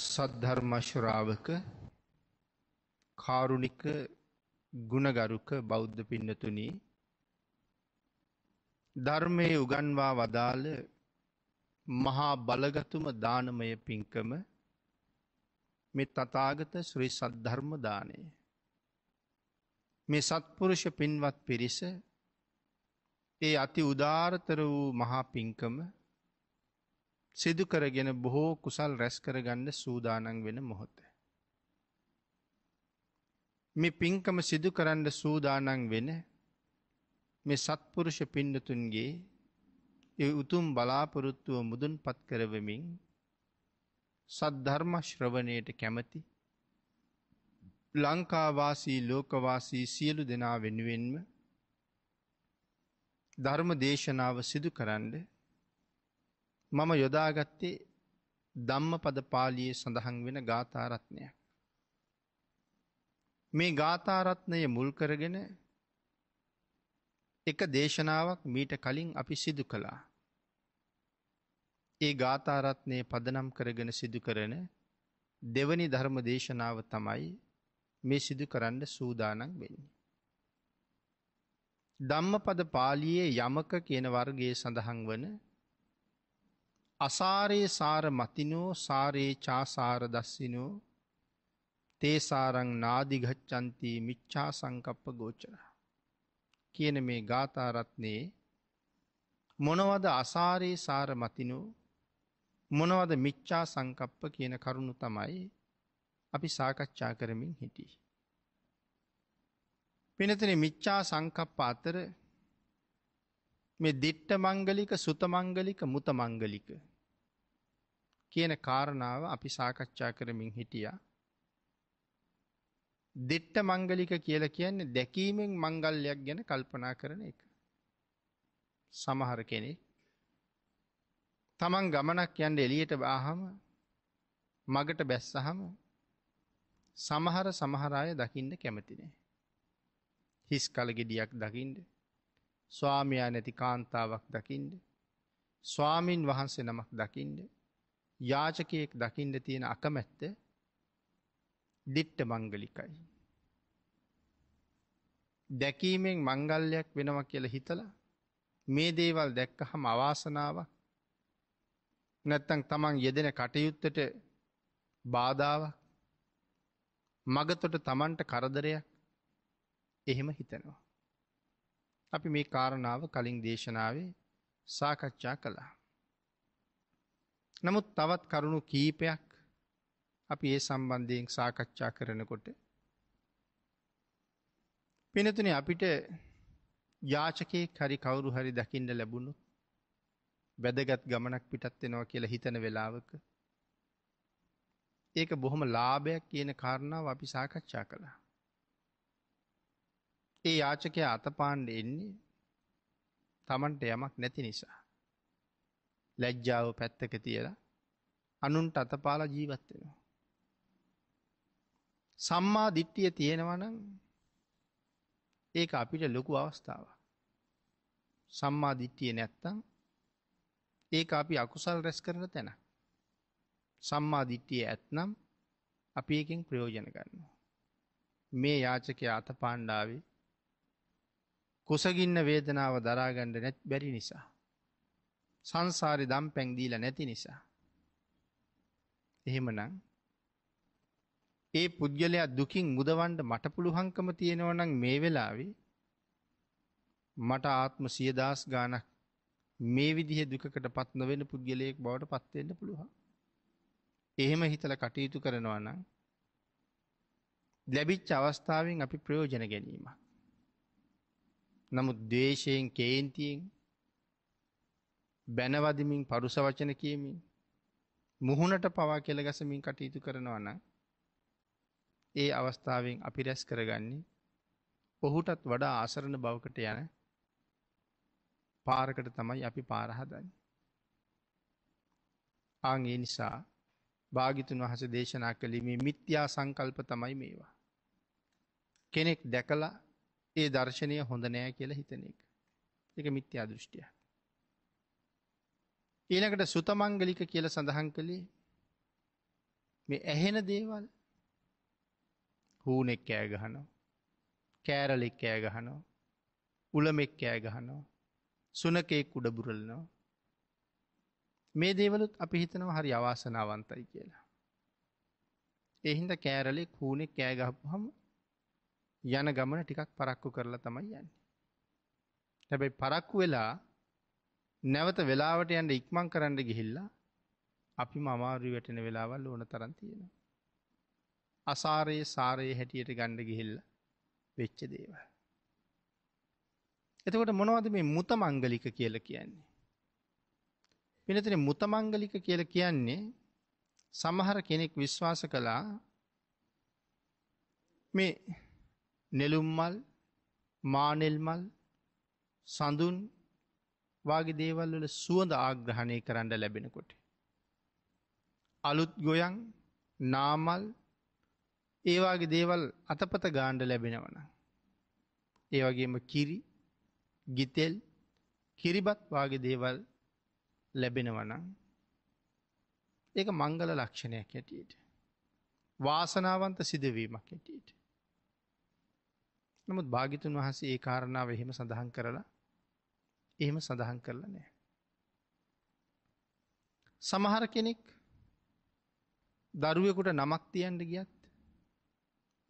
සද්ධර්මශ්‍රාවක කාරුණික ගුණගරුක බෞද්ධ පින්නතුනී ධර්මය උගන්වා වදාළ මහා බලගතුම දානමය පින්කම මෙ තතාගත ශ්‍රී සද්ධර්ම දානය. මේ සත්පුරුෂ පින්වත් පිරිස ඒ අති උදාරතර වූ මහා පින්කම සිදු කරගෙන බොහෝ කුසල් රැස් කරගන්න සූදානන් වෙන මොහොත. මේ පින්කම සිදු කරන්න සූදානන් වෙන මේ සත්පුරුෂ පින්නතුන්ගේ ඒ උතුම් බලාපොරොත්තුව මුදුන් පත් කරවමින් සද්ධර්ම ශ්‍රවණයට කැමති ලංකාවාසී ලෝකවාසී සියලු දෙනා වෙනුවෙන්ම ධර්ම දේශනාව සිදු කරන්න මම යොදාගත්තේ ධම්ම පද පාලියේ සඳහන් වෙන ගාථාරත්නය. මේ ගාථාරත්නය මුල් කරගෙන එක දේශනාවක් මීට කලින් අපි සිදු කළා. ඒ ගාථාරත්නය පදනම් කරගෙන සිදු කරන දෙවනි ධර්ම දේශනාව තමයි මේ සිදු කරන්න සූදානන් වෙන්නේ. ධම්ම පද පාලියයේ යමක කියන වර්ගයේ සඳහන් වන අසාරයේ සාර මතිනෝ සාරයේ චාසාර දස්සිනෝ තේසාරං නාදිගච්චන්ති මිච්චා සංකප්ප ගෝචර කියන මේ ගාථරත්නයේ මොනවද අසාරයේ සාර මතිනෝ මොනවද මිච්චා සංකප්ප කියන කරුණු තමයි අපි සාකච්ඡා කරමින් හිටිය. පිනතන මිච්චා සංකප්ප අතර මේ දිට්ට මංගලික සුත මංගලික මුත මංගලික කියන කාරණාව අපි සාකච්ඡා කරමින් හිටියා. දෙට්ට මංගලික කියල කියන්නේ දැකීමෙන් මංගල්ලයක් ගැන කල්පනා කරන එක. සමහර කෙනෙ තමන් ගමනක් යන්ට එලියට බාහම මගට බැස්සහම සමහර සමහරාය දකිින්ට කැමතිනේ. හිස් කලගෙඩියක් දකිින්ට ස්වාමයා නැති කාන්තාවක් දකිින්ට ස්වාමීන් වහන්සේ නමක් දකිින්ට යාචකයෙක් දකිින්ට තියෙන අකමැත්ත දිට්ට මංගලිකයි. දැකීමෙන් මංගල්ලයක් වෙනව කියල හිතල මේ දේවල් දැක්ක හම අවාසනාව නැත්තං තමන් යෙදෙන කටයුත්තට බාධාව මගතොට තමන්ට කරදරයක් එහෙම හිතනවා. අපි මේ කාරණාව කලින් දේශනාවේ සාකච්ඡා කළා. නමුත් තවත් කරුණු කීපයක් අපි ඒ සම්බන්ධයෙන් සාකච්ඡා කරනකොට. පිනතුන අපිට යාචකයේ හරි කවුරු හරි දකිින්ට ලැබුණු වැදගත් ගමනක් පිටත්වෙනවා කියලා හිතන වෙලාවක. ඒක බොහොම ලාභයක් කියන කාරණාව අපි සාකච්ඡා කළා. ඒ යාචකය අතපාණ්ඩ එන්නේ තමන්ට යමක් නැති නිසා. ලැජ්ජාව පැත්තක තියලා අනුන්ට අතපාලා ජීවත්වෙනවා. සම්මා දිට්ටිය තියෙනවනම් ඒක අපිට ලොකු අවස්ථාව. සම්මා දිට්ටිය නැත්තං ඒක අපි අකුසල් රැස් කරන තැන. සම්මා දිට්ටිය ඇත්නම් අපි එකින් ප්‍රයෝජන ගන්නවා. මේ යාචකය අත පාණ්ඩාවේ කුසගින්න වේදනාව දරාගණ්ඩ නැත් බැරි නිසා. සංසාරි දම් පැංදීල නැති නිසා. එහෙමනම් ඒ පුද්ගලයා දුකින් මුදවන්ඩ මට පුළුහංකම තියෙනවනම් මේ වෙලාවේ මට ආත්ම සියදස් ගානක් මේ විදිහ දුකට පත් නොවෙන පුද්ගලයෙක් බවට පත්වෙන්න පුළුවන්. එහෙම හිතල කටයුතු කරනවා නම් ලැබිච්ච අවස්ථාවෙන් අපි ප්‍රයෝජන ගැනීමක්. නමුත් දේශයෙන් කේන්තියෙන් බැනවදිමින් පරුස වචන කියමින් මුහුණට පවා කෙළගසමින් කටයුතු කරනවා නම් ඒ අවස්ථාවෙන් අපි රැස් කරගන්නේ ඔහුටත් වඩා ආසරණ බවකට යන පාරකට තමයි අපි පාරහදන්න. ආං ඒ නිසා භාගිතුන් වහස දේශනා කළීමේ මිත්‍යා සංකල්ප තමයි මේවා. කෙනෙක් දැකලා ඒ දර්ශනය හොඳ නෑ කියලා හිතන එක. එක මිත්‍යා දෘෂ්ටියක්. ඊළඟට සුතමංගලික කියල සඳහන් කළේ මේ ඇහෙන දේවල් හූනෙක් කෑ ගහනෝ කෑරලෙක් කෑ ගහනෝ උළමෙක් කෑ ගහනෝ සුනකෙක් උඩබුරල්නෝ මේ දේවලුත් අපි හිතනව හරි අවාසනාවන්තයි කියලා. එහින්ද කෑරලෙක් හූනෙක් කෑගහපු හම යන ගමන ටිකක් පරක්කු කරලා තමයි යන්නේ. හැබැයි පරක්කු වෙලා නැවත වෙලාවට යන්ට ඉක්මං කරන්න ගිහිල්ලා අපි මමාරු වැටෙන වෙලාවල් ඕන තරන් තියෙන. අසාරයේ සාරයේ හැටියට ගණ්ඩ ගිහිල්ල වෙච්ච දේව. එතකොට මොනවද මේ මුත මංගලික කියල කියන්නේ. පිනතින මුතමංගලික කියල කියන්නේ සමහර කෙනෙක් විශ්වාස කළා මේ නෙළුම්මල් මානෙල්මල් සඳුන් වගේ දේවල් වල සුවඳ ආග්‍රහණය කරන්න ලැබෙනකොට. අලුත් ගොයන් නාමල් ඒවාගේ දේවල් අතපත ගාණ්ඩ ලැබෙනවන. ඒවගේම කිරි ගිතෙල් කිරිබත් වගේ දේවල් ලැබෙනවනම් ඒක මංගල ලක්ෂණයක් හැටියට. වාසනාවන්ත සිදුවීමක් හැටියට. නමුත් භාගිතුන් වහසේ ඒ කාරණාව එහෙම සඳහන් කරලා එහෙම සඳහන් කරලා නෑ. සමහර කෙනෙක් දරුවෙකුට නමක් තියන්ට ගියත්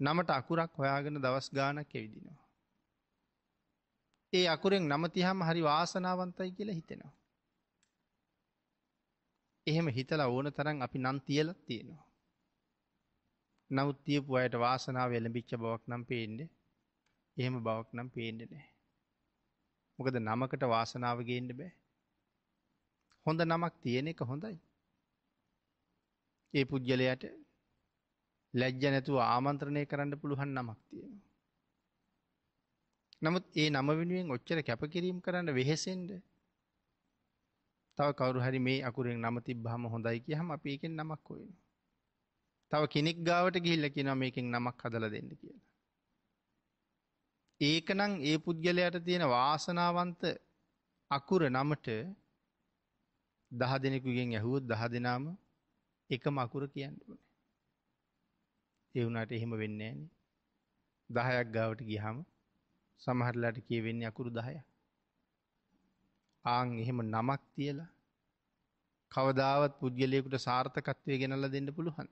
නමට අකුරක් හොයාගෙන දවස් ගානක් ඇවිදිනවා. ඒ අකුරෙන් නමතිහම හරි වාසනාවන්තයි කියලා හිතෙනවා. එහෙම හිතලා ඕන තරන් අපි නම් තියලත් තියෙනවා. නමුත් තියපු අයට වාසනාව එළඹිච්ච බවක් නම් පේන්ඩ එහෙම බවක් නම් පේන්ඩ නෑ. මොකද නමකට වාසනාව ගේන්න බෑ. හොඳ නමක් තියෙන එක හොඳයි. ඒ පුද්ගලයට ලැජ්ජ නැතුව ආමන්ත්‍රණය කරන්න පුළුවන් නමක් තියෙනවා. නමුත් ඒ නම වෙනුවෙන් ඔච්චර කැපකිරීම් කරන්න වෙහෙසෙන්ඩ තව කවරු හරි මේ අකුරෙන් නම තිබ්බහම හොඳයි කිය හම අපි එකෙන් නමක් හොයෙන. තව කෙනෙක් ගාවට ගිල්ල කියෙන මේකෙන් නමක් හදල දෙන්න කියලා. ඒකනම් ඒ පුද්ගලයට තියෙන වාසනාවන්ත අකුර නමට දහ දෙනෙකුගෙන් ඇහුවොත් දහ දෙනාම එක මකුර කියන්නන. එවුනාට එහෙම වෙන්න ඇන දහයක් ගාවට ගිහම සමහරලාට කියවෙන්නේ අකුරු දහය. ආං එහෙම නමක් තියලා කවදාවත් පුද්ගලයකුට සාර්ථකත්වය ගෙනල්ල දෙන්න පුළුහන්ද.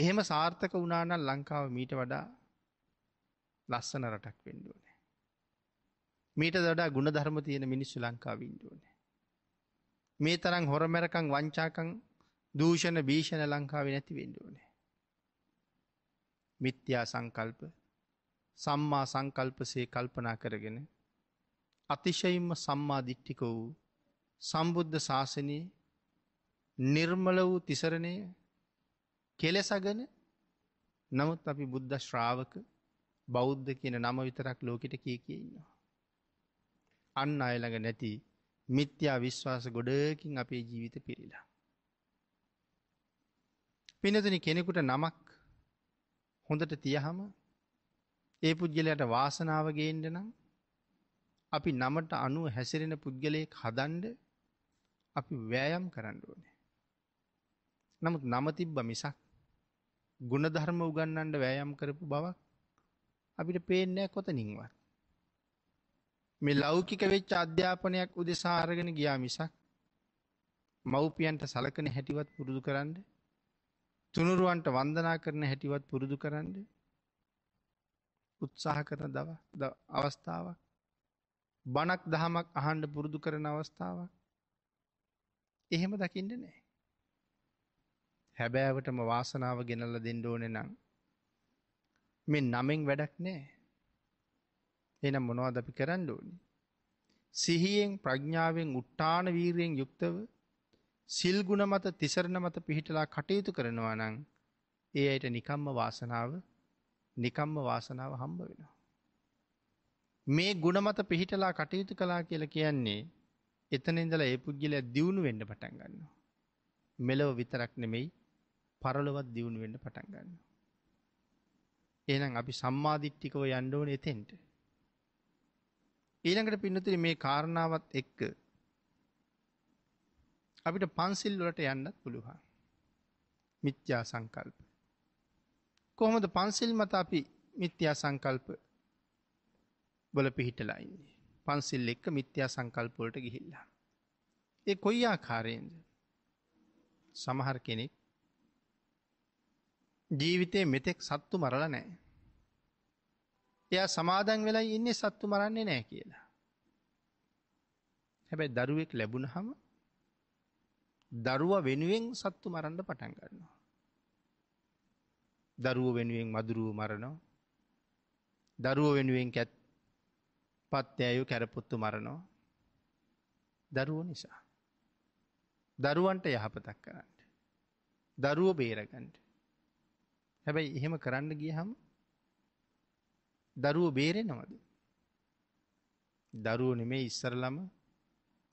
එහෙම සාර්ථක වනානන් ලංකාව මීට වඩා ලස්සන රටක් වෙන්ඩුවනෑ. මීට දඩා ගුණ ධර්ම තියෙන මිනිස්සු ලංකා වින්ඩුවනෑ. මේ තරම් හොරමැරකං වංචාකං දූෂණ භීෂණ ලංකාව නැති වෙන්ඩුවනෑ. මිත්‍යා සංකල්ප සම්මා සංකල්පසේ කල්පනා කරගෙන අතිශයින්ම සම්මාධිට්ටික වූ සම්බුද්ධ ශාසනයේ නිර්මල වූ තිසරණය කෙලෙසගෙන නමුත් අපි බුද්ධ ශ්‍රාවක බෞද්ධ කියන නම විතරක් ලෝකෙට කිය කියන්නවා. අන්න අයළඟ නැති මිත්‍යා විශ්වාස ගොඩකින් අපේ ජීවිත පිරිලා. පිනතුන කෙනෙකුට නමක් හොඳට තියහම ඒ පුද්ගලයට වාසනාවගේෙන්ට නම් අපි නමට අනුව හැසිරෙන පුද්ගලයෙක් හදන්ඩ අපි වෑයම් කරන්න ඕනේ. නමුත් නමතිබ්බ මිසක් ගුණධර්ම උගන්නන්ට වෑයම් කරපු බවක් අපිට පේන්නේ කොතනින්වත්. මේ ලෞකික වෙච්ච අධ්‍යාපනයක් උදෙසා අරගෙන ගියා මිසක් මව්පියන්ට සලකන හැටිවත් පුරුදු කරන්න තුනුරුවන්ට වන්දනා කරන හැටිවත් පුරුදු කරන්න උත්සාහ කරන දව අවස්ථාවක් බණක් දහමක් අහන්ඩ පුරුදු කරන අවස්ථාවක් එහෙම දකිින්ට නෑ හැබෑවටම වාසනාව ගෙනල්ල දෙන්න ඕනෙ නම් මේ නමෙන් වැඩක් නෑ. එනම් මොනවද අපි කරන්න ඕනි. සිහියෙන් ප්‍රඥාවෙන් උට්ටාන වීරයෙන් යුක්තව සිල්ගුණ මත තිසරණ මත පිහිටලා කටයුතු කරනවා නං ඒ අයට නිකම්ම වාසනාව නිකම්ම වාසනාව හම්බ වෙනවා. මේ ගුණමත පිහිටලා කටයුතු කලා කියලා කියන්නේ එතන ඉඳලා ඒ පුද්ගලය දියුණු වෙන්න පටන් ගන්නවා. මෙලොව විතරක් නෙමෙයි පරලොවත් දියුණු වෙන්න පටන් ගන්නවා. එනම් අපි සම්මාධිට්ටිකව යන්ඩෝන එතෙන්ට. ඊළඟට පින්නතුරි මේ කාරණාවත් එක්ක අපිට පන්සිල් වලට යන්නත් පුළුවන්. මිත්‍යා සංකල්ප. කොහොමද පන්සිල් මත අපි මිත්‍යා සංකල්ප බොල පිහිටලා ඉන්නේ. පන්සිල් එක්ක මිත්‍යා සංකල්පවලට ගිහිල්ලා. ඒ කොයි ආකාරයෙන්ද සමහර කෙනෙක් ජීවිතයේ මෙතෙක් සත්තු මරලා නෑ. එයා සමාදන් වෙලා ඉන්නේ සත්තු මරන්නේ නෑ කියලා. හැබැයි දරුවෙක් ලැබුණ හම දරුව වෙනුවෙන් සත්තු මරන්ඩ පටන් ගන්නවා. දරුව වෙනුවෙන් මදුරුව මරණෝ දරුව වෙනුවෙන් කැත් පත්තෑයු කැරපුත්තු මරණෝ දරුව නිසා. දරුවන්ට යහපතක් කරන්න. දරුව බේරගන්ට. හැබැයි එහෙම කරන්න ගියහම දරුව බේරෙනවද. දරුව නෙමේ ඉස්සරලම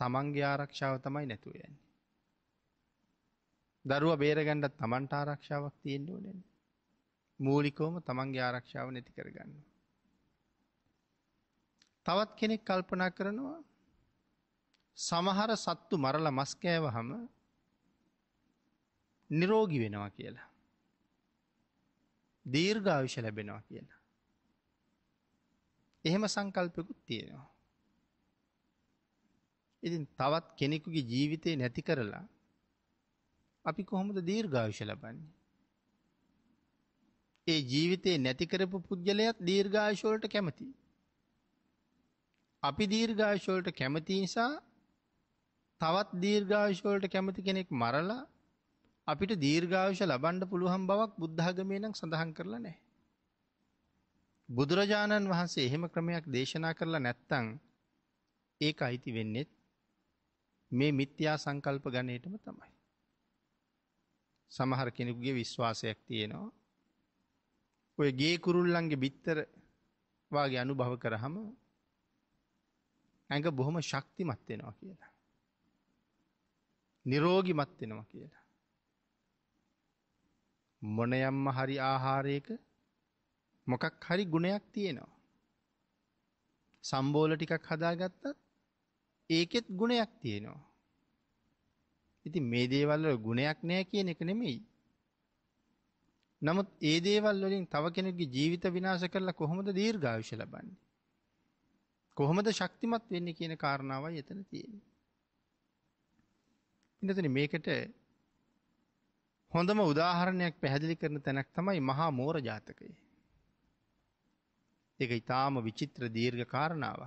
තමන්ගේ ආරක්ෂාව තමයි නැතුව යන්නේ. දරුව බේරගණ්ඩත් තමන්ට ආරක්ෂාවක් තියෙන්ට ඕනෙන. මූලිකෝම තමන්ගේ ආරක්ෂාව නැති කරගන්න. තවත් කෙනෙක් කල්පනා කරනවා සමහර සත්තු මරල මස්කෑව හම නිරෝගි වෙනවා කියලා. දීර්ඝාවිෂ ලැබෙනවා කියලා. එහෙම සංකල්පයකුත් තියෙනවා. ඉතින් තවත් කෙනෙකුගේ ජීවිතය නැති කරලා අපි කොහොමද දීර්ඝාවිෂ ලබන්නේ. ඒ ජීවිතයේ නැතිකරපු පුද්ගලයත් දීර්ඝාශෝලට කැමති. අපි දීර්ඝාශෝලට කැමති නිසා තවත් දීර්ඝාශෝලට කැමති කෙනෙක් මරලා අපිට දීර්ඝායුෂ ලබන්න පුළුවන් බවක් බුද්ධාගමේ නම් සඳහන් කරලා නැහැ. බුදුරජාණන් වහන්සේ එහෙම ක්‍රමයක් දේශනා කරලා නැත්තං ඒක අයිති වෙන්නෙත් මේ මිත්‍යා සංකල්ප ගණයටම තමයි. සමහර කෙනෙකුගේ විශ්වාසයක් තියෙනවා. ඔය ගේ කුරුල්ලන්ගේ බිත්තර වගේ අනුභව කරහම ඇඟ බොහොම ශක්තිමත් වෙනවා කියලා. නිරෝගිමත් වෙනවා කියලා. මොනයම්ම හරි ආහාරයක මොකක් හරි ගුණයක් තියෙනවා. සම්බෝල ටිකක් හදාගත්ත ඒකෙත් ගුණයක් තියෙනවා. ඉති මේ දේවල්ල ගුණයක් නෑ කියන එක නෙමෙයි. නමුත් ඒ දේවල් වලින් තව කෙනෙක්ගේ ජීවිත විනාශ කරලා කොහොමද දීර්ඝායුෂ ලබන්නේ? කොහොමද ශක්තිමත් වෙන්නේ කියන කාරණාවයි එතන තියෙන්නේ. ඉතින් මේකට හොඳම උදාහරණයක් පැහැදිලි කරන තැනක් තමයි මහා මෝර ජාතකයේ. එක ඉතාම විචිත්‍ර දීර්ඝ කාරණාව.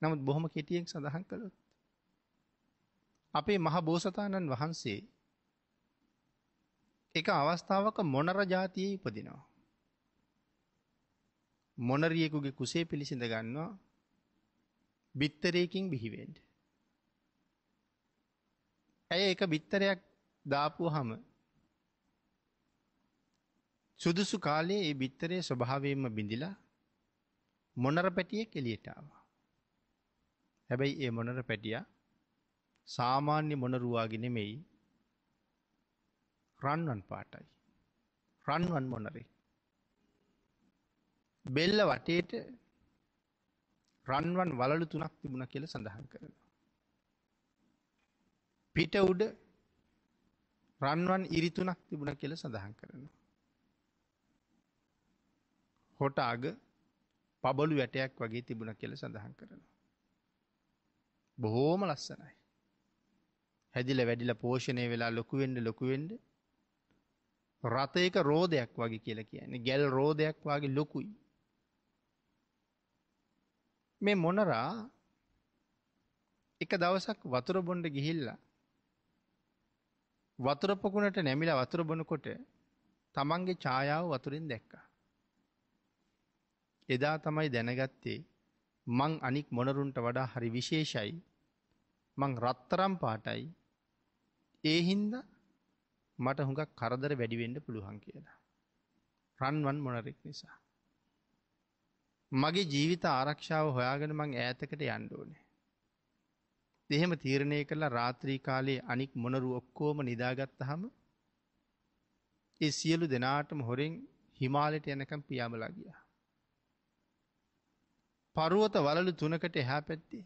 නමුත් බොහොම කෙටියෙන් සඳහන් කළොත්. අපේ මහ බෝසතාණන් වහන්සේ එක අවස්ථාවක මොනර ජාතියේ ඉපදිනවා. මොනරියෙකුගේ කුසේ පිළිසිඳ ගන්නවා බිත්තරයකින් බිහිවෙන්ට. ඇය එක බිත්තරයක් දාපුහම සුදුසු කාලයේ ඒ බිත්තරයේ ස්වභාවයෙන්ම බිඳිලා මොනර පැටියෙක් එළියට ආවා. හැබැයි ඒ මොනර පැටියා සාමාන්‍ය මොනරුවාගේ නෙමෙයි රන්වන් පාටයි. රන්වන් මොනරේ. බෙල්ල වටේට රන්වන් වලලු තුනක් තිබුණ කියල සඳහන් කරනවා. පිට උඩ රන්වන් ඉරිතුනක් තිබුණ කියල සඳහන් කරන. හොට අග පබොලු වැටයක් වගේ තිබුණ කියල සඳහන් කරනවා. බොහෝම ලස්සනයි. හැදිල වැඩිල පෝෂණය වෙලා ලොකුවෙන්ඩ ලොකුවෙන්ඩ රථයක රෝධයක් වගේ කියල කියන්නේ ගැල් රෝධයක් වගේ ලොකුයි. මේ මොනරා එක දවසක් වතුර බොන්ඩ ගිහිල්ලා වතුර පොකුණට නැමිලා වතුර බොනකොට තමන්ගේ ඡායාව වතුරින් දැක්කා. එදා තමයි දැනගත්තේ මං අනික් මොනරුන්ට වඩා හරි විශේෂයි මං රත්තරම් පාටයි ඒ හින්දා මට හුඟක් කරදර වැඩිවෙන්න පුළුවන් කියලා. රන්වන් මොනරෙක් නිසා. මගේ ජීවිත ආරක්ෂාව හොයාගෙන මං ඈතකට යන්න ඕනේ. එහෙම තීරණය කරලා රාත්‍රී කාලයේ අනික් මොනරු ඔක්කෝම නිදාගත්ත හම ඒ සියලු දෙනාටම හොරෙන් හිමාලෙට යනකම් පියාමලා ගියා. පරුවත වලලු තුනකට එහා පැත්තේ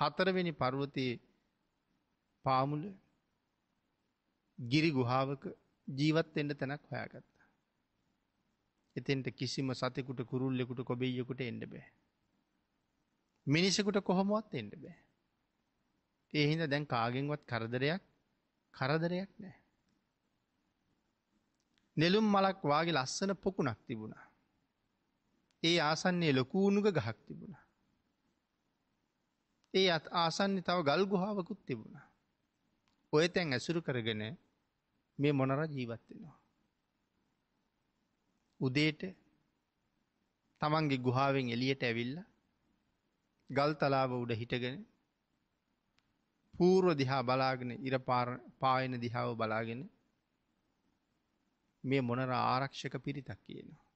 හතරවෙනි පරුවතයේ පාමුල ගිරි ගුහාාවක ජීවත් එන්න තැනක් හොයාගත්තා. එතෙන්ට කිසිම සතෙකුට කුරුල්ලෙකුට කොබෙයකුට එන්න බෑ. මිනිසකුට කොහොමුවත් එන්න බෑ. ඒ හින්දා දැන් කාගෙන්වත් කරදරයක් කරදරයක් නැහැ. නෙළුම් මලක් වාගේ ලස්සන පොකුණක් තිබුණා. ඒ ආසන්නේ ලොකූුණුක ගහක් තිබුණා. ඒ අත් ආසන්නේ තව ගල් ගුහාාවකුත් තිබුණා. ඔය තැන් ඇසුරු කරගෙන මේ මොනර ජීවත්වෙනවා. උදේට තමන්ගේ ගුහාාවෙන් එලියට ඇවිල්ල ගල් තලාව උඩ හිටගෙන පූර්ව දිහා බලාගෙන ඉර පායන දිහාව බලාගෙන මේ මොනර ආරක්ෂක පිරිතක් කියනවා.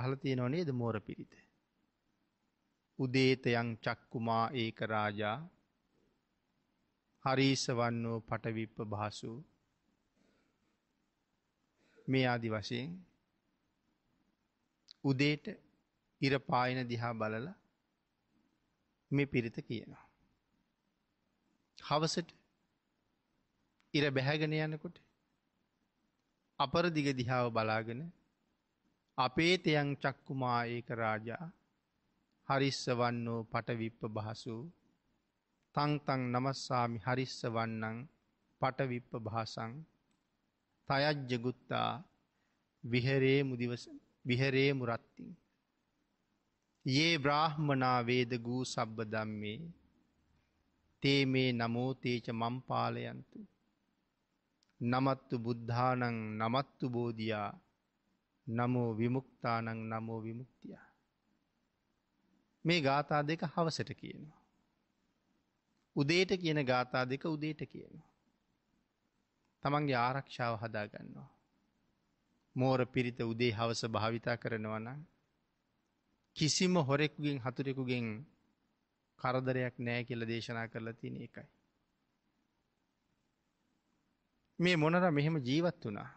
අහල තියෙනව නේද මෝර පිරිත. උදේතයන් චක්කුමා ඒක රාජා හරීස වන්නෝ පටවිප්ප භාසු මේ ආදි වශයෙන් උදේට ඉරපායන දිහා බලල මේ පිරිත කියනවා. හවසට ඉර බැහැගෙන යනකොට අපරදිග දිහාව බලාගෙන අපේ තයන් චක්කුමා ඒක රාජා හරිස්ස වන්නෝ පටවිප්ප බහසු තංතං නමස්සාමි හරිස්ස වන්නං පටවිප්ප භාසං තයජ්ජගුත්තා විහරේ විහරේ මුරත්තිං. ඒ බ්‍රාහ්මනාවේද ගූ සබ්බදම්මේ තේ මේ නමෝතේච මම්පාලයන්තු. නමත්තු බුද්ධානං නමත්තු බෝධයා නමෝ විමුක්තානං නමෝ විමුක්තිය. මේ ගාථා දෙක හවසට කියනවා. උදේට කියන ගාථා දෙක උදේට කියනවා. තමන්ගේ ආරක්ෂාව හදාගන්නවා. මෝර පිරිත උදේ හවස භාවිතා කරනවනම් කිසිම හොරෙකුගෙන් හතුරෙකුගෙන් කරදරයක් නෑ කියල දේශනා කරලා තියෙන එකයි. මේ මොනර මෙහෙම ජීවත් වනා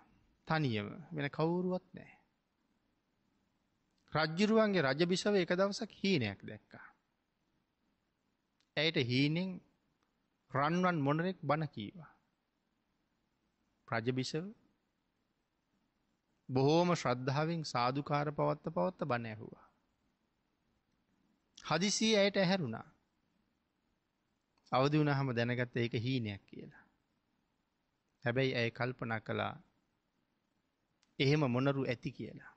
තනියම වෙන කවුරුවත් නෑ. රජ්ජුරුවන්ගේ රජබිසව එක දවසක් හීනයක් දැක්කා. ඇයට හීනෙන් රන්වන් මොනරෙක් බණ කීවා. රජබිසව බොහෝම ශ්‍රද්ධාවෙන් සාධකාර පවත්ත පවත්ත බණ ඇහුවා. හදිසිය ඇයට ඇහැරුණා. අවදි වුණහම දැනගත්ත ඒක හීනයක් කියලා. හැබැයි ඇය කල්පනා කළා එහෙම මොනරු ඇති කියලා.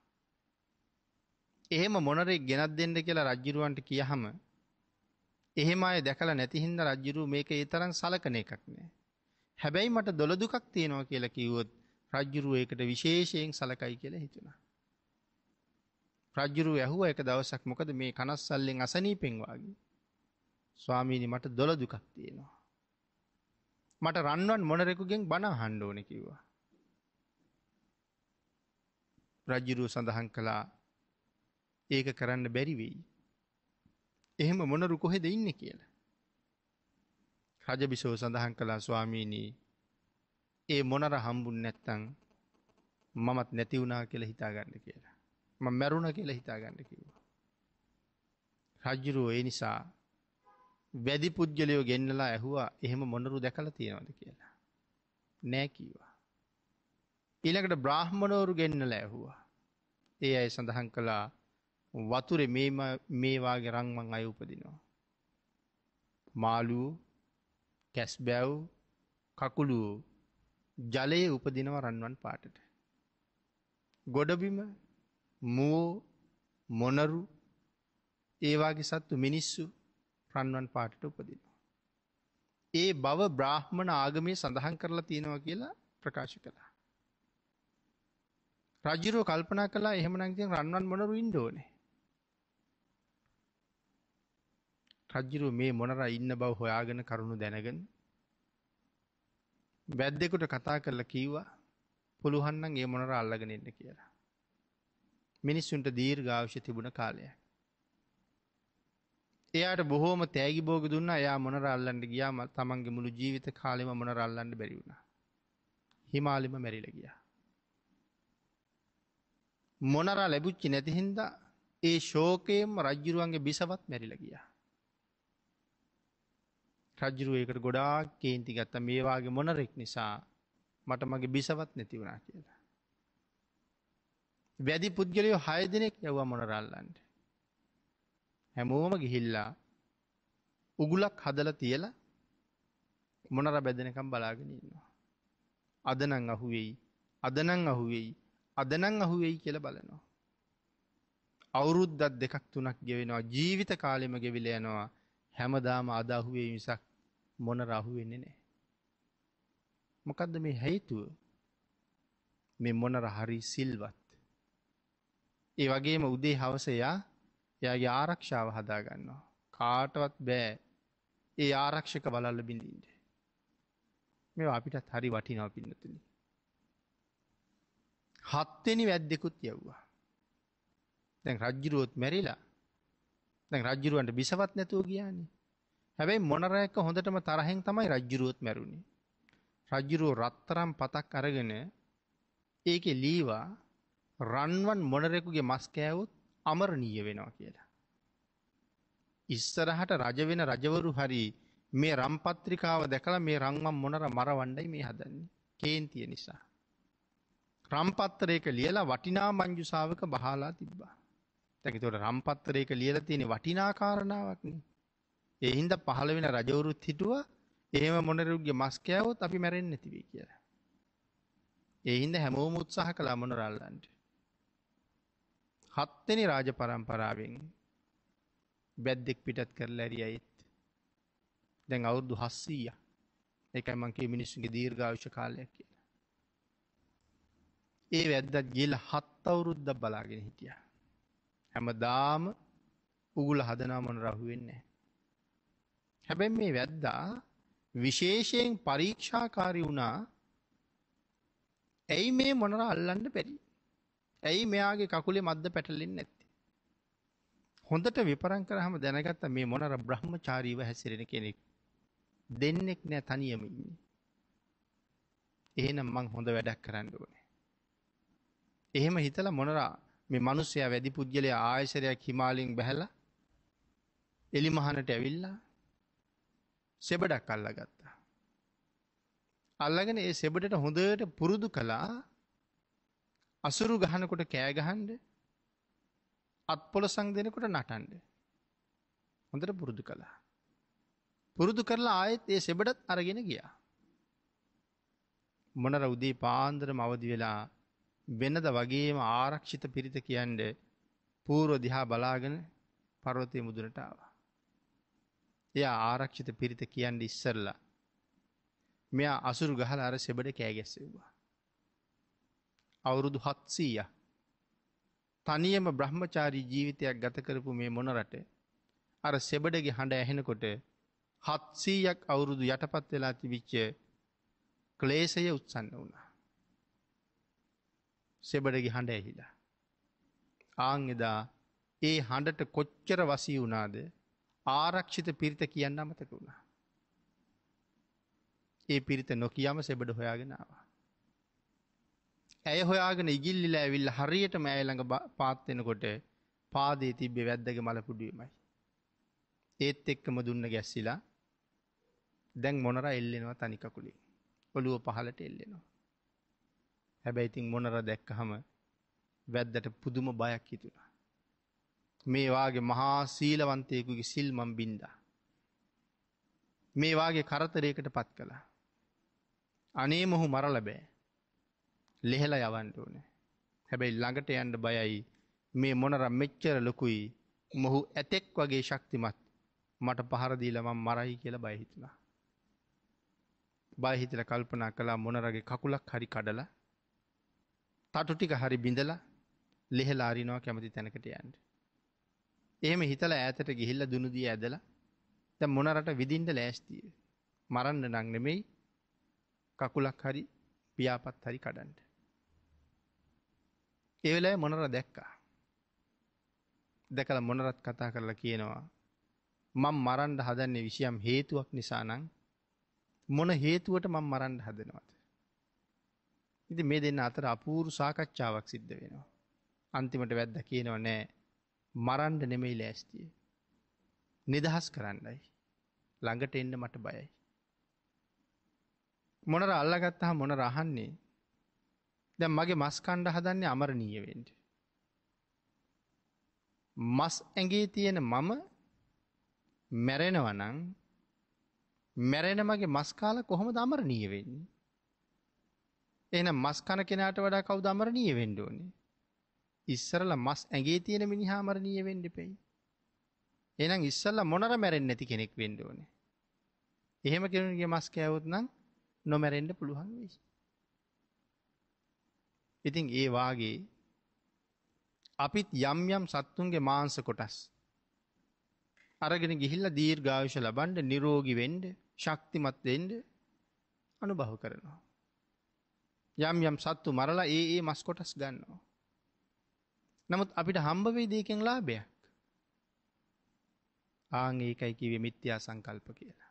එහෙම මොනරෙක් ගෙනත් දෙන්න කියලා රජ්ජිරුවන්ට කියහම එහෙම අය දැකලා නැති හින්දා රජ්ජිරුව මේක ඒ තරම් සලකන එකක් නෑ. හැබැයි මට දොළ දුකක් තියෙනවා කියලා කිව්වොත් රජ්ජුරුව ඒකට විශේෂයෙන් සලකයි කියලා හිතුණා. රජ්ජුරු ඇහුව එක දවසක් මොකද මේ කනස්සල්ලෙන් අසනීපෙන්වාගේ. ස්වාමීනි මට දොළ දුකක් තියෙනවා. මට රන්වන් මොනරෙකුගෙන් බණ හන්ඩෝන කිව්වා. රජ්ජුරුව සඳහන් කළා ඒක කරන්න බැරිවෙයි. එහෙම මොනරු කොහෙද ඉන්න කියලා. රජබිසෝ සඳහන් කලා ස්වාමීනී ඒ මොනර හම්බුන් නැත්තං මමත් නැතිවුණා කියලා හිතාගන්න කියලා. ම මැරුණ කියලා හිතාගන්න කිව්වා. රජ්ජුරුවෝ ඒ නිසා වැදි පුද්ගලයෝ ගෙන්නලා ඇහුවා එහෙම මොනරු දැකල තියෙනවද කියලා. නෑ කීවා. ඊළකට බ්‍රහ්මණෝරු ගෙන්නල ඇහුවා. ඒ අය සඳහන් කළා වතුර මේවාගේ රංමං අය උපදිනවා. මාලූ කැස්බැව් කකුලු ජලයේ උපදිනව රන්වන් පාටට. ගොඩබිම මූ මොනරු ඒවාගේ සත්තු මිනිස්සු ප්‍රන්වන් පාටට උපදිනවා. ඒ බව බ්‍රාහ්මණ ආගමය සඳහන් කරලා තියෙනවා කියලා ප්‍රකාශ කළා. රජුරෝ කල්පනා කලා එහෙමනන්ති රන්වන් මොනරු ඉන්ඩෝනේ. රජ්ජුරු මේ මොනර ඉන්න බව හොයාගෙන කරුණු දැනගෙන බැද්දෙකුට කතා කරලා කීවා පුළුහන්නන් ඒ මොනර අල්ලගෙන එන්න කියලා. මිනිස්සුන්ට දීර්ඝාවශ්‍ය තිබුණ කාලය. එයාට බොහෝම තෑගි බෝග දුන්න එයා මොනරල්ලන්ට ගියාම තමන්ගේ මුළු ජීවිත කාලෙම මොනරල්ලන්ට බැරිවුණ. හිමාලිම මැරිල ගිය. මොනරා ලැබුච්චි නැතිහින්ද ඒ ශෝකයේම රජ්ජුරුවන්ගේ බිසවත් මැරිල ගිය. රජ්ජුරුවයකට ගොඩාක් කේන්ති ගත්ත මේවාගේ මොනරෙක් නිසා මට මගේ බිසවත් නැතිවුණා කියලා. වැදි පුද්ගලයෝ හය දෙනෙක් යව මොනරල්ලන්ට. හැමෝම ගිහිල්ලා උගුලක් හදල තියල මොනර බැදෙනකම් බලාගෙන ඉන්නවා. අදනං අහුවෙයි අදනං අහුවෙයි අදනං අහුවෙයි කියල බලනවා. අවුරුද්දත් දෙකක් තුනක් ගෙවෙනවා ජීවිත කාලෙම ගෙවිලයනවා හැමදාම අදහුවේ විසක් මොන රහුවෙන්නේ නෑ. මොකක්ද මේ හැතුව මේ මොනර හරි සිල්වත් ඒ වගේම උදේ හවසයා එයාගේ ආරක්ෂාව හදාගන්නවා. කාටවත් බෑ ඒ ආරක්ෂක වලල්ල බිඳීන්ට. මෙ අපිටත් හරි වටිනා පින්නතුනි. හත්තෙනි වැද්දෙකුත් යව්වා. දැන් රජ්ජුරුවොත් මැරිලා දැන් රජ්ජුරුවන්ට බිසවත් නැතුව ගියානේ. හැබැයි මොනරෑක හොඳටම තරහෙන් තමයි රජ්ජුරුවොත් මැරුණේ. රජ්ජුරුවෝ රත්තරම් පතක් අරගෙන ඒක ලීවා රන්වන් මොනරෙකුගේ මස් කෑවොත් අමරණීය වෙනවා කියලා. ඉස්සරහට රජවෙන රජවරු හරි මේ රම්පත්‍රිකාව දැකළ මේ රංමම් මොනර මරවණ්ඩයි මේ හදන්නේ කේන්තිය නිසා. රම්පත්තරයක ලියලා වටිනා මංජුසාාවක බහලා තිබ්බා. තැකිතොට රම්පත්තරයක ලියල තියෙන වටිනාකාරණාවක්න. එහින්ද පහළ වෙන රජවරුත් හිටුව ඒම මොනරුගේ මස්කෑවොත් අපි මැරෙන් නැතිවී කියලා. එහින්ද හැමෝම උත්සාහ කළ මොනරල්ලන්ට. හත්තනි රාජ පරම්පරාවෙන් බැද්දෙක් පිටත් කර ලැරිය අයිත් දැන් අවුරුදු හස්සීය එකයි මංකේ මිනිස්සුගේ දීර්ඝාවශ කාලයක් කියලා. ඒ වැද්දත් ගෙල හත් අවුරුද්ද බලාගෙන හිටිය. හැම දාම උගුල හදනාමන රහුවෙන්නේ. හැබැයි මේ වැද්දා විශේෂයෙන් පරීක්ෂාකාරි වුණා ඇයි මේ මොනර අල්ලන්න පැරි ඇයි මෙයාගේ කකුලේ මද්ද පැටලෙන්නේ නැත්තේ? හොඳට විපරම් කරාම දැනගත්ත මේ මොනර බ්‍රහ්මචාරීව හැසිරෙන කෙනෙක් දෙන්නෙක් නෑ තනියම ඉන්නේ. එහෙනම් මං හොඳ වැඩක් කරන්න ඕනේ. එහෙම හිතලා මොනරා මේ මිනිස්සයා වැඩි පුජ්‍යලයා ආයශරයක් හිමාලයෙන් බැහැලා එලිමහනට ඇවිල්ලා සෙබඩක් අල්ලගත්තා. අල්ලගෙන ඒ සෙබඩට හොඳට පුරුදු කළා අසුරු ගහනකොට කෑගහන්ඩ අත්පොල සං දෙනකොට නටන්ඩ. හොඳට පුරුදු කළා. පුරුදු කරලා ආයෙත් ඒ සෙබඩත් අරගෙන ගියා. මොනර උදේ පාන්දර මවදි වෙලා වෙනද වගේම ආරක්ෂිත පිරිත කියන්ඩ පූරෝ දිහා බලාගෙන පරවතය මුදුනටාව. එය ආරක්ෂිත පිරිත කියන්ඩ ඉස්සරලා මෙයා අසුරු ගහල අර සෙබඩ කෑගැස්සවවා. අවුරුදු හත්සීය. තනියම බ්‍රහ්මචාරී ජීවිතයක් ගතකරපු මේ මොනරට අර සෙබඩගේ හඬ ඇහෙනකොට හත්සීයක් අවුරුදු යටපත් වෙලා තිවිච්ච ක්ලේසය උත්සන්න වුණා. සෙබඩගේ හඬ ඇහිලා. ආං එදා ඒ හඬට කොච්චර වසී වුණාද ආරක්ෂිත පිරිත කියන්න අමතක වුණා. ඒ පිරිත නොකියම සෙබඩ හොයාගෙනවා. ඇය හොයාගෙන ඉගිල්ලිල ඇවිල්ල හරියටම ඇයළඟ පාත්වෙනකොට පාදේ තිබ්බෙ වැද්දග මලපුඩුවීමයි. ඒත් එක්කම දුන්න ගැස්සිලා දැන් මොනර එල්ලෙනවා තනිකකුලේ ඔළුව පහලට එල්ලෙනවා. හැබැයිතින් මොනර දැක්කහම වැද්දට පුදුම බයක් හිතුණා. මේවාගේ මහා සීලවන්තයකුගේ සිල්මම් බින්දා. මේවාගේ කරතරයකට පත් කළ. අනේ මොහු මරලබෑ ලෙහෙලා යවන්න ඕනේ. හැබැයි ළඟට යන්න බයයි. මේ මොනර මෙච්චර ලොකුයි. මොහු ඇතෙක් වගේ ශක්තිමත් මට පහර දීලා මම මරයි කියලා බය හිතුණා. බය හිතලා කල්පනා කළා මොනරගේ කකුලක් හරි කඩලා තටු ටික හරි බිඳලා ලෙහෙලා අරිනවා කැමති තැනකට යන්න. එහෙම හිතලා ඈතට ගිහිල්ලා දුනුදී ඇදලා දැන් මොනරට විඳින්න ලෑස්තියි. මරන්න නම් නෙමෙයි කකුලක් හරි පියාපත් හරි කඩන්ට. ඒ වෙලාවේ මොනරා දැක්කා. දැකලා මොනරත් කතා කරලා කියනවා මම මරන්න හදන්නේ විශයම් හේතුවක් නිසා නම් මොන හේතුවට මම මරන්න හදනවද. ඉති මේ දෙන්න අතර අපූරු සාකච්ඡාවක් සිද්ධ වෙනවා. අන්තිමට වැද්ද කියනව නෑ මරන්ඩ නෙමෙයි ලෑස්තිය. නිදහස් කරන්නයි. ළඟට එන්න මට බයයි. මොනර අල්ලගත්තහ මොන රහන්නේ දැන් මගේ මස් කණ්ඩ හදන්නේ අමරණීය වෙන්ඩ. මස් ඇගේ තියෙන මම මැරෙනවනං මැරෙන මගේ මස්කාල කොහොම දමරණීය වෙන්නේ. එන මස් කන කෙනට වඩා කවු දමරණීය වෙන්ඩෝනේ. ඉස්සරල මස් ඇගේ තියෙන මිනිහාමරණීය වෙන්ඩිපෙයි. එනම් ඉස්සල්ල මොනර මැරෙන් නැති කෙනෙක් වෙන්ඩෝනේ. එහෙම කෙනුගේ මස් කෑවුත් නම් නොමැරෙන්ඩ පුළුවන් වෙයි. ඉතින් ඒ වාගේ අපිත් යම් යම් සත්තුන්ගේ මාංස කොටස්. අරගෙන ගිහිල්ල දීර්ඝාවිෂ ලබන්ඩ නිරෝගි වෙන්ඩ ශක්තිමත්වෙන්ඩ අනුභව කරනවා. යම් යම් සත්තු මරලා ඒ ඒ මස් කොටස් ගන්නවා. නමුත් අපිට හම්බවේ දේකෙන් ලාභයක්. ආං ඒකයි කිවේ මිත්‍යා සංකල්ප කියලා.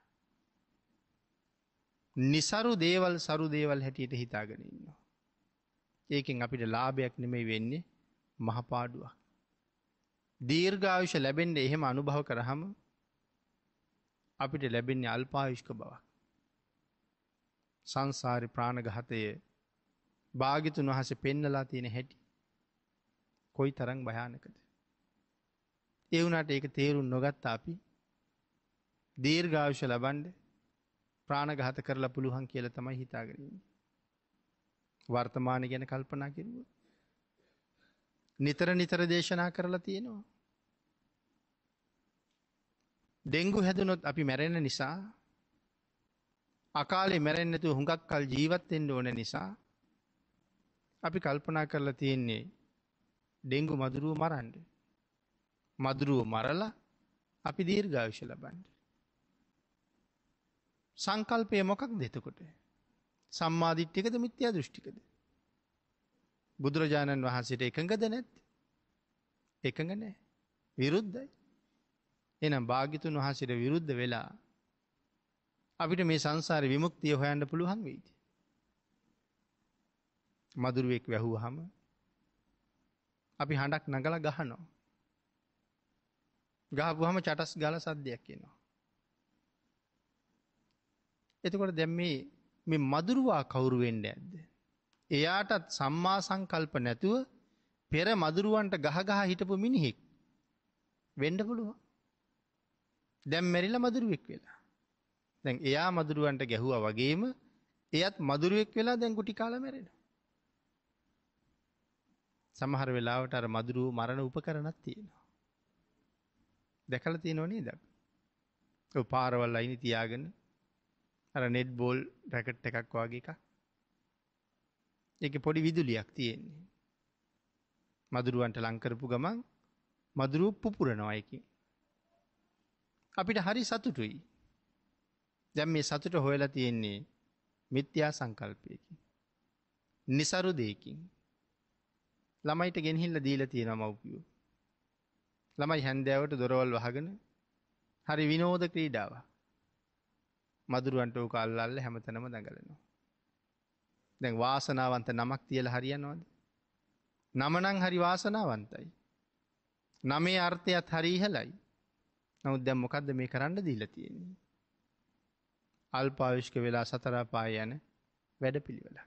නිසරු දේවල් සරු දේවල් හැටියට හිතාගෙන ඉන්නවා. ඒකෙන් අපිට ලාභයක් නෙමෙයි වෙන්නේ මහපාඩුවක්. දීර්ඝායුෂ ලැබෙන්ට එහෙම අනුභව කරහම අපිට ලැබෙන්නේ අල්පායුෂ්ක බවක්. සංසාරි ප්‍රාණගහතය භාගිතුන් වහස පෙන්නලා තියෙන හැටි කොයි තරං භයානකද. එවුනට ඒක තේරුම් නොගත්ත අපි දීර්ඝාවුෂ ලබන්ඩ ප්‍රාණගහත කරලා පුළුවන් කියල තමයි හිතාගරීම. වර්තමාන ගැන කල්පනා කිරුව. නිතර නිතර දේශනා කරලා තියෙනවා. ඩෙංගු හැදනොත් අපි මැරෙන නිසා අකාලේ මැරෙන්නතු හුඟක් කල් ජීවත්තෙන්ට ඕන නිසා අපි කල්පනා කරලා තියෙන්නේ ඩෙංගු මදුරුව මරන්ඩ. මදුරුව මරලා අපි දීර්ඝාවිශ ලබන්ඩ. සංකල්පය මොකක් දෙතකොට. සම්මාධිට්්‍යකද මිත්‍යා දෘෂ්ටිකද. බුදුරජාණන් වහන්සේට එකඟද නැත් එකඟ නෑ විරුද්ධයි. එනම් භාගිතුන් වහන්සිට විරුද්ධ වෙලා අපිට මේ සංසාර විමුක්තිය හොයන්න පුළුවන් වෙයිද. මදුරුවෙක් වැැහූ හම අපි හඬක් නගල ගහනෝ. ගහපුහම චටස් ගල සද්ධයක් කියනවා. එතකොට දැම් මේ මේ මදුරුවා කවුරු වෙන්න ඇද්ද. එයාටත් සම්මා සංකල්ප නැතුව පෙර මදුරුවන්ට ගහගහ හිටපු මිනිහෙක් වෙන්ඩ පුළුව දැම් මැරිල මදුරුවෙක් වෙලා. දැන් එයා මදුරුවන්ට ගැහුව වගේම එයත් මදුරුවෙක් වෙලා දැන් ගුටි කාල මැරෙන. සමහර වෙලාවට අර මදුරුව මරණ උපකරණත් තියෙනවා. දැකල තියෙනවනේ ද පාරවල් අයිනි තියාගෙන අර නෙට් බෝල් රැකට් එකක් වගේ එකක් එක පොඩි විදුලියක් තියෙන්නේ මදුරුවන්ට ලංකරපු ගමන් මදුරුව් පුපුරනවායකින් අපිට හරි සතුටුයි දැම් මේ සතුට හොයලා තියෙන්නේ මිත්‍යා සංකල්පයකින්. නිසරු දෙයකින්. ළමයිට ගෙනහිල්ල දීල තියෙන මව්පියෝ. ළමයි හැන්දෑවට දොරවල් වහගෙන හරි විනෝධ ක්‍රීඩාව. මදුරුවන්ට ඕක අල්ලල්ල හැමතනම දඟලනවා. දැන් වාසනාවන්ත නමක් තියල හරියනවාද. නමනං හරි වාසනාවන්තයි. නමේ අර්ථයත් හරීහලයි. නමුත් දැම් මොකක්ද මේ කරන්න දීල තියෙන්නේ. අල්පාවිෂ්ක වෙලා සතරාපා යන වැඩ පිළිවෙල.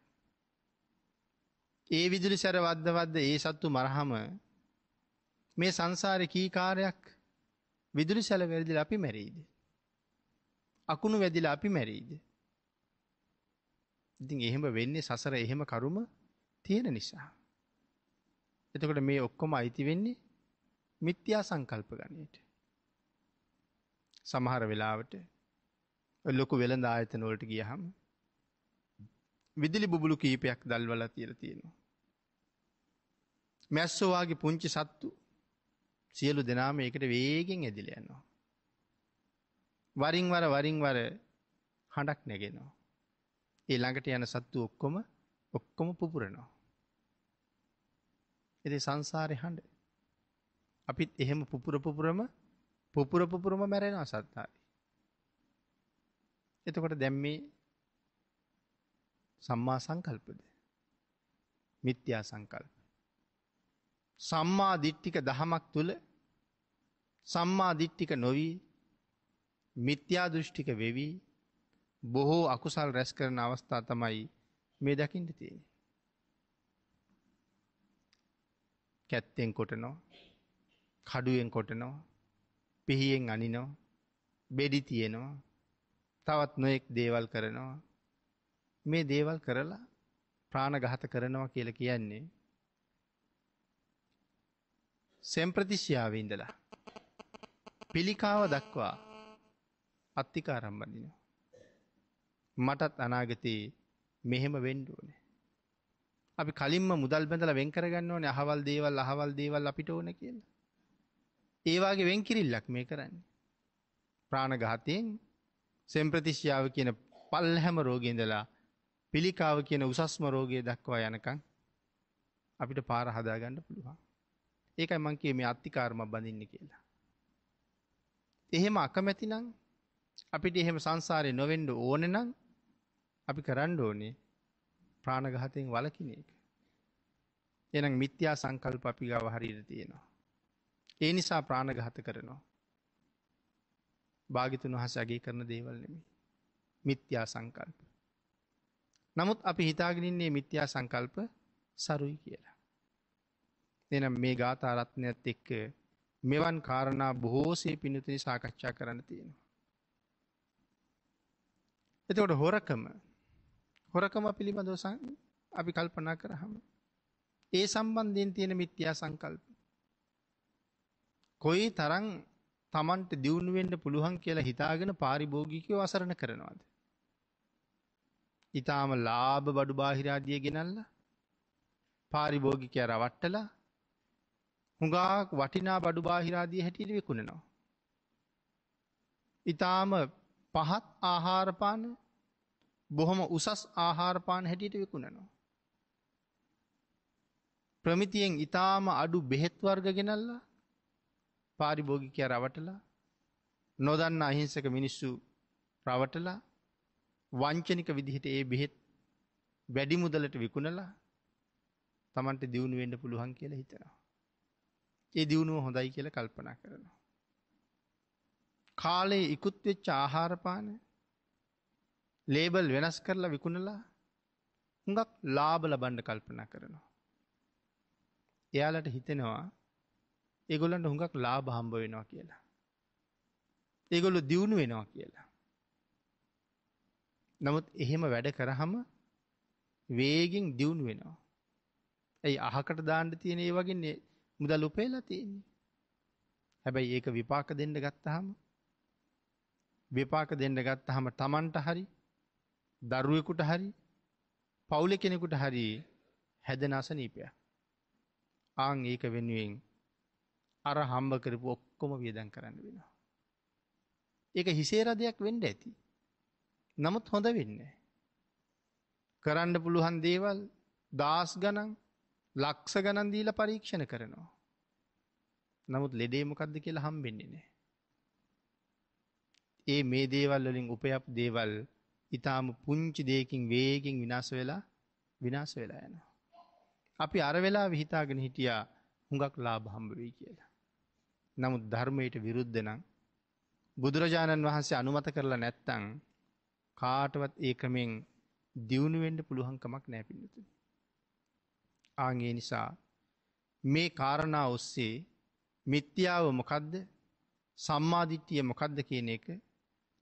ඒ විදුලි සැරවද්දවද්ද ඒ සත්තු මරහම මේ සංසාර කීකාරයක් විදුලි සැල වැරදිල අපි මැරීදී. අකුණු වැදිලා අපි මැරෙයිද? ඉතින් එහෙම වෙන්නේ සසර එහෙම කරුම තියෙන නිසා. එතකොට මේ ඔක්කොම අයිති වෙන්නේ මිත්‍යා සංකල්ප ගණයට. සමහර වෙලාවට ලොකු වෙළඳ ආයතන වලට ගියහම විදුලි බුබුලු කීපයක් දල්වලා තියලා තියෙනවා. මැස්සෝ වගේ පුංචි සත්තු සියලු දෙනාම ඒකට වේගෙන් ඇදිලා යනවා. වරින් වර වරින් වර හඬක් නැගෙනවා. ඒ ළඟට යන සත්තු ඔක්කොම ඔක්කොම පුපුරනවා. එති සංසාරය හඬ. අපිත් එහෙම පුපුරපුපුරම පුපුරපුපුරම මැරෙන අසත්තාරි. එතකොට දැම්මේ සම්මා සංකල්පද. මිත්‍යා සංකල්ප. සම්මා දිට්ටික දහමක් තුළ සම්මා දිට්ටික නොවී මිත්‍යා දෘෂ්ටික වෙවී බොහෝ අකුසල් රැස් කරන අවස්ථා තමයි මේ දකිින්ට තියෙන. කැත්තෙන් කොටනෝ කඩුවෙන් කොටනෝ පිහියෙන් අනිනෝ බෙඩි තියෙනවා තවත් නොයෙක් දේවල් කරනවා මේ දේවල් කරලා ප්‍රාණ ගහත කරනවා කියල කියන්නේ සෙම්ප්‍රතිශ්‍යාව ඉඳලා පිළිකාව දක්වා අත්තිකාරම් බඳිනවා. මටත් අනාගතයේ මෙහෙම වෙන්ඩුවනේ. අපි කලින්ම මුදල් බැඳල වෙන්කරගන්න ඕන අහවල් දේවල් අහවල් දේවල් අපිට ඕන කියලා. ඒවාගේ වෙන්කිරිල්ලක් මේ කරන්නේ. ප්‍රාණ ගාතයෙන් සෙම්ප්‍රතිශ්‍යාව කියන පල් හැම රෝගෙන්දලා පිළිකාව කියන උසස්ම රෝගය දක්වා යනකං අපිට පාර හදාගන්න පුළුවන්. ඒකයි මං කිය මේ අත්තිකාරම බඳින්න කියලා. එහෙම අකමැතිනං අපිට එහෙම සංසාරය නොවෙන්ඩ ඕන නම් අපි කරන්න ඕනේ ප්‍රාණගහතයෙන් වලකින එක. එනම් මිත්‍යා සංකල්ප අපි ගව හරිර තියෙනවා. ඒ නිසා ප්‍රාණගහත කරනවා. භාගිතුන් වහස අගේ කරන දේවල් නෙමි. මිත්‍යා සංකල්ප. නමුත් අපි හිතාගෙනන්නේ මිත්‍යා සංකල්ප සරුයි කියලා. එනම් මේ ගාථාරත්නයත් එක්ක මෙවන් කාරණා බොහෝසේ පිණිතිනි සාකච්ඡා කරන්න තියෙනවා. එතකොට හොරකම හොරකම පිළිබඳව අපි කල්පනා කරහම. ඒ සම්බන්ධයෙන් තියෙන මිත්‍යා සංකල්ප. කොයි තරං තමන්ට දියුණුවෙන්ට පුළුවන් කියලා හිතාගෙන පාරිභෝගිකව අසරණ කරනවාද. ඉතාම ලාභ බඩු බාහිරාදිය ගෙනල්ල පාරිභෝගිකය රවට්ටල හුඟාක් වටිනා බඩු බාහිරාදිය හැටියට විකුණනවා. ඉතාම පහත් ආහාරපාන බොහොම උසස් ආහාරපාන හැටියට විකුණනවා. ප්‍රමිතියෙන් ඉතාම අඩු බෙහෙත්වර්ග ගෙනල්ලා පාරිභෝගිකය රවටලා නොදන්න අහිංසක මිනිස්සු රවටලා වංචනික විදිහට ඒ බෙහෙත් වැඩි මුදලට විකුණලා තමන්ට දියුණු වෙන්න පුළුවන් කියලා හිතනවා. ඒ දියුණුව හොඳයි කියලා කල්පනා කරනවා. කාලයේ ඉකුත්වෙච්ච ආහාරපාන ලේබල් වෙනස් කරලා විකුණලා හුඟක් ලාබ ලබන්ඩ කල්පනා කරනවා. එයාලට හිතෙනවා ඒගොලන්ට හුඟක් ලාබ හම්බ වෙනවා කියලා. ඒගොල්ලු දියුණු වෙනවා කියලා. නමුත් එහෙම වැඩ කරහම වේගෙන් දියුණු වෙනවා. ඇයි අහකට දාණ්ඩ තියෙන ඒ වගේ මුදල් උපේලා තියෙන්නේ. හැබැයි ඒක විපාක දෙන්න ගත්තහම විපාක දෙන්න ගත්ත හම තමන්ට හරි දරුවෙකුට හරි පවුල කෙනෙකුට හරි හැදෙන අසනීපය. ආං ඒක වෙනුවෙන් අර හම්බ කරපු ඔක්කොම වියදන් කරන්න වෙනවා. ඒක හිසේරදයක් වෙන්ඩ ඇති. නමුත් හොඳ වෙන්න. කරන්න පුළුවන් දේවල් දාස් ගණන් ලක්ෂ ගණන්දීල පරීක්ෂණ කරනවා. නමුත් ලෙඩේමකක්ද කියලා හම්බෙන්නේ නෑ. ඒ මේ දේවල් වලින් උපයපු දේවල් ඉතාම පුංචි දෙයකින් වේගෙන් විනාස වෙලා විනාස වෙලා යන. අපි අරවෙලා විහිතාගෙන හිටියා හුඟක් ලාභහම්බවී කියලා. නමුත් ධර්මයට විරුද්ධ නම් බුදුරජාණන් වහන්සේ අනුමත කරලා නැත්තං කාටවත් ඒකමෙන් දියුණුවෙන්ඩ පුළුවන්කමක් නැපින්නතු. ආගේ නිසා මේ කාරණා ඔස්සේ මිත්‍යාව මොකදද සම්මාධිත්‍යය මොකද්ද කියන එක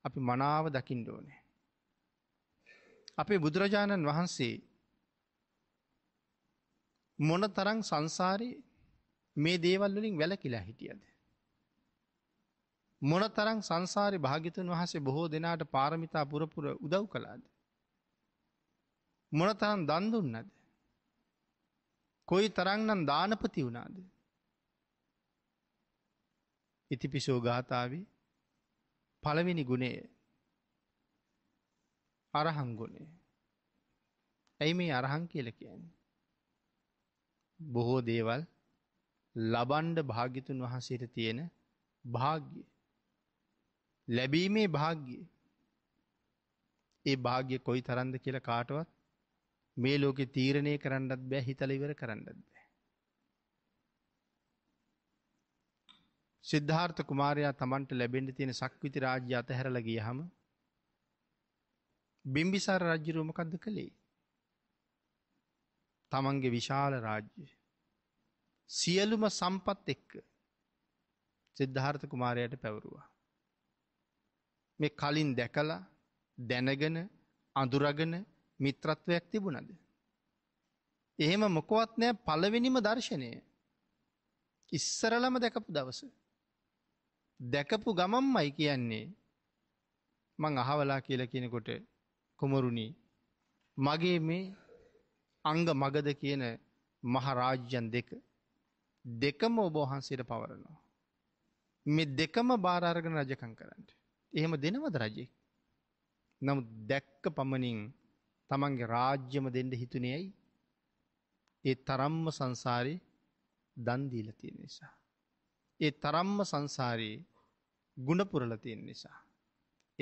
අපි මනාව දකිින් ඕනේ. අපේ බුදුරජාණන් වහන්සේ මොන තරං සංසාරය මේ දේවල්ලින් වැලකිලා හිටියද. මොන තරං සංසාරය භාගිතන් වහසේ බොහෝ දෙනාට පාරමිතා පුරපුර උදව් කලාද. මොන තරම් දන්දුන්නද. කොයි තරංනම් දානපති වුණාද. ඉතිපිසෝ ගාථාවේ පළවෙනි ගුණය අරහං ගුණය. ඇයි මේ අරහං කියල කියන්නේ. බොහෝ දේවල් ලබන්ඩ භාගිතුන් වහන්සේට තියෙන භාග්‍ය ලැබීමේ භාග්‍ය ඒ භාග්‍ය කොයි තරන්ද කියල කාටවත් මේ ලෝකෙ තීරණය කරන්නත් බෑ හිතල ඉවර කරන්නත්. සිද්ධාර්ථ කුමාරයා තමන්ට ලැබෙන්ඩ තියෙන සක්විති රාජ්‍ය අතහැරලගිය හම බිම්බිසාර රජ්ජිරුවමකක්ද කළේ තමන්ගේ විශාල රාජ්‍ය සියලුම සම්පත් එක්ක සිද්ධාර්ථ කුමාරයට පැවරුවා මේ කලින් දැකලා දැනගෙන අඳුරගෙන මිත්‍රත්වයක් තිබුණද. එහෙම මොකොවත් නෑ පළවෙනිම දර්ශනය ඉස්සරලම දැකපු දවස. දැකපු ගමම්මයි කියන්නේ මං අහවලා කියලා කියනකොට කුමරුණි මගේ මේ අංග මගද කියන මහරාජ්‍යන් දෙක දෙකම ඔබහන්සේට පවරනවා. මෙ දෙකම භාරාරගෙන රජකං කරන්න. එහෙම දෙනවද රජෙක්. නමු දැක්ක පමණින් තමන්ගේ රාජ්‍යම දෙන්ඩ හිතුනයයි ඒ තරම්ම සංසාරය දන්දීල තියෙන නිසා. ඒ තරම්ම සංසාරයේ ගුණපුරල තියෙන් නිසා.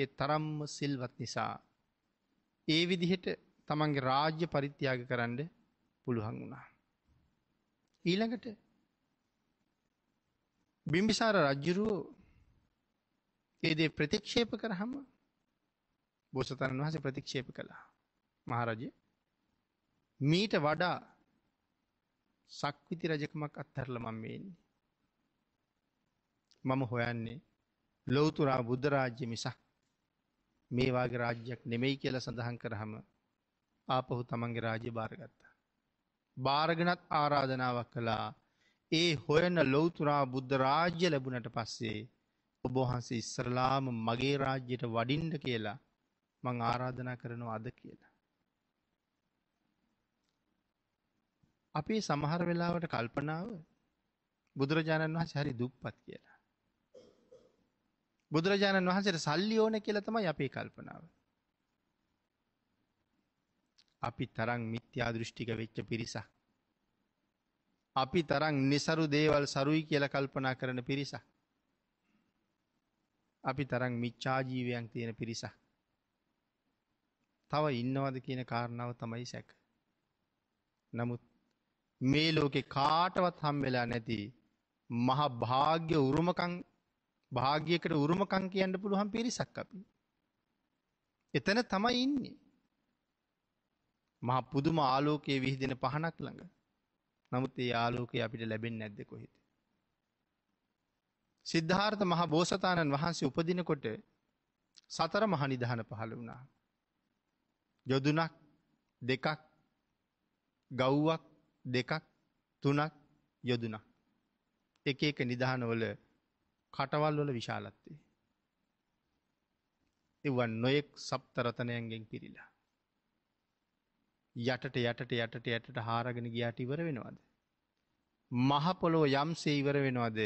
ඒ තරම්ම සිල්වත් නිසා. ඒ විදිහට තමන්ගේ රාජ්‍ය පරිත්‍යයාග කරන්න පුළුවන් වුණා. ඊළඟට බිම්බිසාර රජ්ජුරුවෝ ඒදේ ප්‍රතික්ෂේප කරහම බෝසතන් වහස ප්‍රතික්ෂේප කළා මහරජ මීට වඩා සක්විති රජකමක් අත්තරල මම් වෙන්නේ. මම හොයන්නේ ලොවතුරා බුද්ධරාජ්‍ය මිසක් මේ වගේ රාජ්‍යයක් නෙමෙයි කියල සඳහන් කරහම ආපහු තමන්ගේ රාජ්‍ය භාරගත්තා. භාරගනත් ආරාධනාවක් කළා ඒ හොයන ලොවතුරා බුද්ධ රාජ්‍ය ලැබුණට පස්සේ ඔබහන්සේ ඉස්සරලාම මගේ රාජ්‍යයට වඩින්ඩ කියලා මං ආරාධනා කරනවා අද කියලා. අපි සමහර වෙලාවට කල්පනාව බුදුරජාණන් වහස හරි දුප්පත් කියලා. බුදුරජාණන් වහන්සේට සල්ලි ඕන කියලා තමයි අපේ කල්පනාව. අපි තරම් මිත්‍යා දෘෂ්ටික වෙච්ච පිරිසක්. අපි තරම් නිසරු දේවල් සරුයි කියල කල්පනා කරන පිරිසක්. අපි තරම් මිච්චාජීවයන් තියෙන පිරිස. තව ඉන්නවද කියන කාරණාව තමයි සැක. නමුත් මේ ලෝකෙ කාටවත් හම් වෙලා නැති මහ භාග්‍ය උරුමකං භාග්‍යකට උරුමකං කියන්න පුළුවන් පිරිසක් අපි. එතන තමයි ඉන්නේ. මහ පුදුම ආලෝකයේ විහිදෙන පහනක් ළඟ. නමුත් ඒ ආලෝකය අපිට ලැබෙන් නැද්ද කොහෙද. සිද්ධාර්ථ මහ බෝසතාණන් වහන්සේ උපදිනකොට සතර මහනිධාන පහළ වුණා. යොදුනක් දෙකක් ගව්වක් දෙකක් තුනක් යොදුනක්. එක එක නිධානවල කටවල් වල විශාලත්වේ. එවන් නොයෙක් සප්තරතනයන්ගෙන් පිරිලා. යටට යටට යටට යටට හාරගෙන ගියාට ඉවර වෙනවාද. මහපොලෝ යම්සේ ඉවර වෙනවාද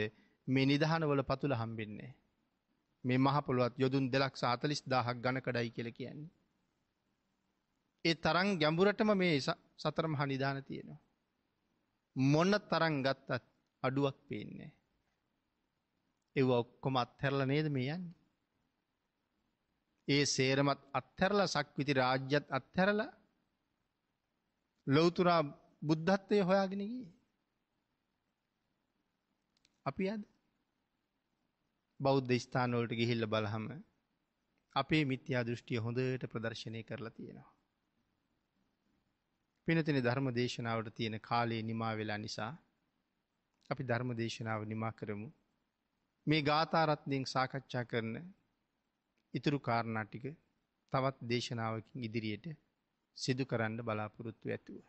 මේ නිදහනවල පතුළ හම්බෙන්නේ. මේ මහපොළුවත් යොදුන් දෙලක් සාතලිස් දාහක් ගණ කඩයි කියල කියන්නේ. ඒ තරං ගැඹුරටම මේ සතරම හනිධාන තියෙනවා. මොන්න තරං ගත්තත් අඩුවක් පේන්නේ. එව්ව ඔක්කොම අත්හැරලා නේද මේ යන්නේ. ඒ සේරමත් අත්හැරලා සක්විති රාජ්‍යත් අත්හැරලා ලෞතුරා බුද්ධත්වය හොයාගෙන ගියේ. අපි අද බෞද්ධ ස්ථාන වලට ගිහිල්ලා බලහම අපේ මිත්‍යා දෘෂ්ටිය හොඳට ප්‍රදර්ශනය කරලා තියෙනවා. පිනතින ධර්ම දේශනාවට තියෙන කාලයේ නිමා වෙලා නිසා අපි ධර්ම දේශනාව නිමා කරමු මේ ගාථාරත්නයෙන් සාකච්ඡා කරන ඉතුරු කාරණටික තවත් දේශනාවකින් ඉදිරියට සිදු කරන්න බලාපොරොත්තු ඇතුව.